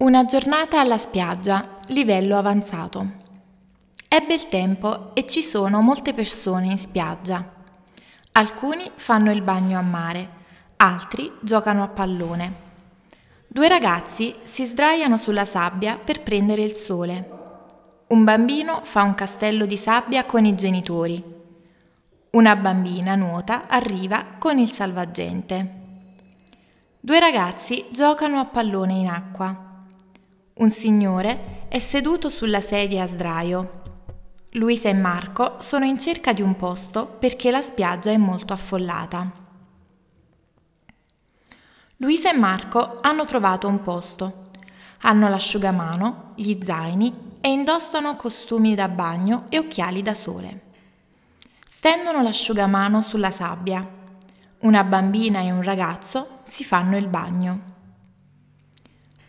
Una giornata alla spiaggia, livello avanzato. È bel tempo e ci sono molte persone in spiaggia. Alcuni fanno il bagno a mare, altri giocano a pallone. Due ragazzi si sdraiano sulla sabbia per prendere il sole. Un bambino fa un castello di sabbia con i genitori. Una bambina nuota arriva con il salvagente. Due ragazzi giocano a pallone in acqua. Un signore è seduto sulla sedia a sdraio. Luisa e Marco sono in cerca di un posto perché la spiaggia è molto affollata. Luisa e Marco hanno trovato un posto. Hanno l'asciugamano, gli zaini e indossano costumi da bagno e occhiali da sole. Stendono l'asciugamano sulla sabbia. Una bambina e un ragazzo si fanno il bagno.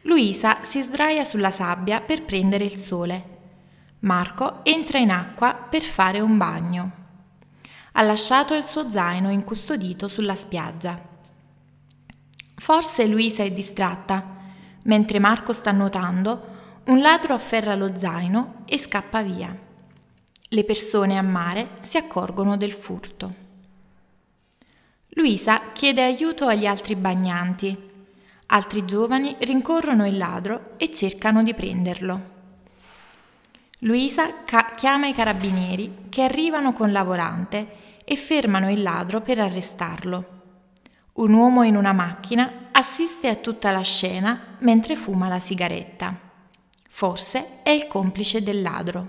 Luisa si sdraia sulla sabbia per prendere il sole. Marco entra in acqua per fare un bagno. Ha lasciato il suo zaino incustodito sulla spiaggia. Forse Luisa è distratta. Mentre Marco sta nuotando, un ladro afferra lo zaino e scappa via. Le persone a mare si accorgono del furto. Luisa chiede aiuto agli altri bagnanti, Altri giovani rincorrono il ladro e cercano di prenderlo. Luisa ca- chiama i carabinieri che arrivano con la volante e fermano il ladro per arrestarlo. Un uomo in una macchina assiste a tutta la scena mentre fuma la sigaretta. Forse è il complice del ladro.